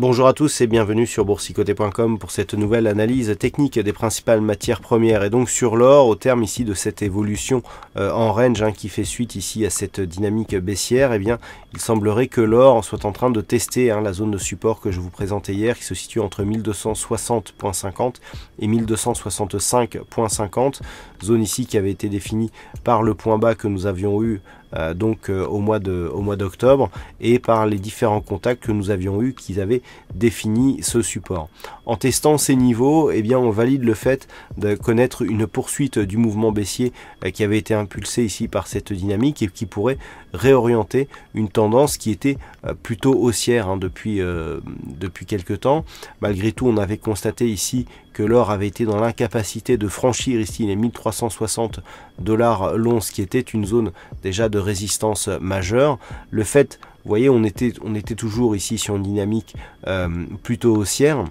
Bonjour à tous et bienvenue sur boursicoté.com pour cette nouvelle analyse technique des principales matières premières et donc sur l'or au terme ici de cette évolution euh, en range hein, qui fait suite ici à cette dynamique baissière et eh bien il semblerait que l'or soit en train de tester hein, la zone de support que je vous présentais hier qui se situe entre 1260.50 et 1265.50 zone ici qui avait été définie par le point bas que nous avions eu euh, donc euh, au mois de au mois d'octobre et par les différents contacts que nous avions eu qu'ils avaient défini ce support. En testant ces niveaux, eh bien on valide le fait de connaître une poursuite du mouvement baissier euh, qui avait été impulsé ici par cette dynamique et qui pourrait réorienter une tendance qui était plutôt haussière hein, depuis depuis quelque temps. Malgré tout, on avait constaté ici que l'or avait été dans l'incapacité de franchir ici les 1360 dollars l'once qui était une zone déjà de résistance majeure. Le fait, vous voyez, on était, on était toujours ici sur une dynamique euh, plutôt haussière.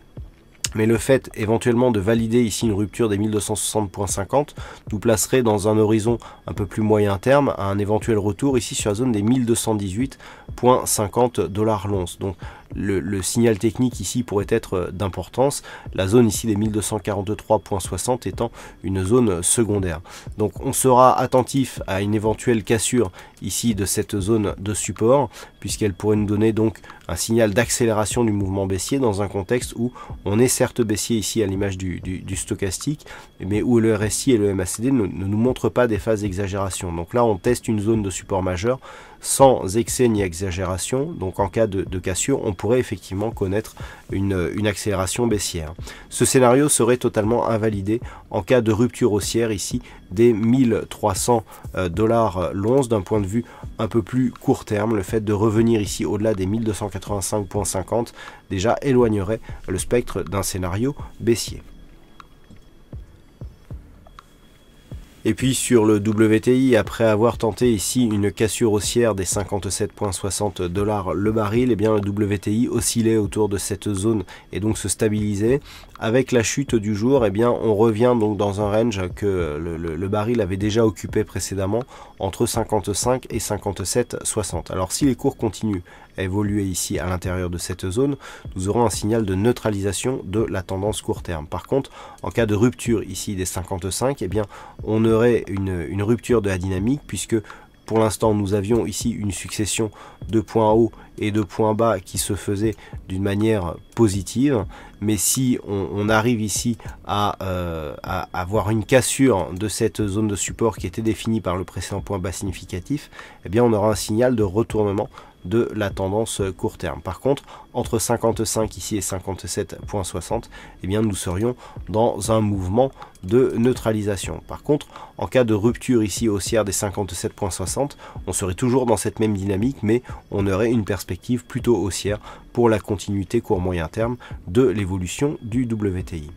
Mais le fait éventuellement de valider ici une rupture des 1260.50 nous placerait dans un horizon un peu plus moyen terme à un éventuel retour ici sur la zone des 1218.50 dollars l'once. Donc le, signal technique ici pourrait être d'importance, la zone ici des 1243.60 étant une zone secondaire. Donc on sera attentif à une éventuelle cassure ici de cette zone de support, puisqu'elle pourrait nous donner donc un signal d'accélération du mouvement baissier dans un contexte où on est certes baissier ici à l'image du, stochastique, mais où le RSI et le MACD ne, ne nous montrent pas des phases d'exagération. Donc là on teste une zone de support majeur sans excès ni exagération. Donc en cas de, cassure, on pourrait effectivement connaître une, accélération baissière. Ce scénario serait totalement invalidé en cas de rupture haussière ici des 1300 euh, dollars l'once d'un point de vue un peu plus court terme. Le fait de revenir ici au-delà des 1285,50 déjà éloignerait le spectre d'un scénario baissier. Et puis sur le WTI, après avoir tenté ici une cassure haussière des 57,60 dollars le baril, et eh bien le WTI oscillait autour de cette zone et donc se stabilisait. Avec la chute du jour, eh bien on revient donc dans un range que le, le baril avait déjà occupé précédemment entre 55 et 57,60. Alors si les cours continuent évoluer ici à l'intérieur de cette zone, nous aurons un signal de neutralisation de la tendance court terme. Par contre, en cas de rupture ici des 55, eh bien, on aurait une, rupture de la dynamique puisque pour l'instant, nous avions ici une succession de points hauts et de points bas qui se faisait d'une manière positive. Mais si on, arrive ici euh, à, avoir une cassure de cette zone de support qui était définie par le précédent point bas significatif, eh bien on aura un signal de retournement de la tendance court terme. Par contre, entre 55 ici et 57.60, eh bien nous serions dans un mouvement de neutralisation. Par contre, en cas de rupture ici haussière des 57.60, on serait toujours dans cette même dynamique, mais on aurait une perspective plutôt haussière pour la continuité court moyen terme de l'évolution du WTI.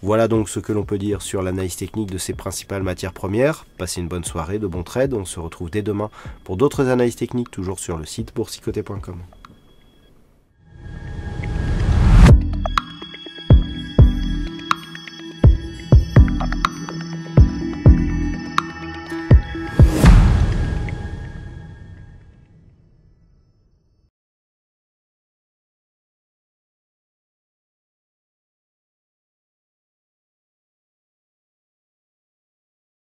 Voilà donc ce que l'on peut dire sur l'analyse technique de ces principales matières premières. Passez une bonne soirée, de bons trades. On se retrouve dès demain pour d'autres analyses techniques, toujours sur le site boursicoté.com.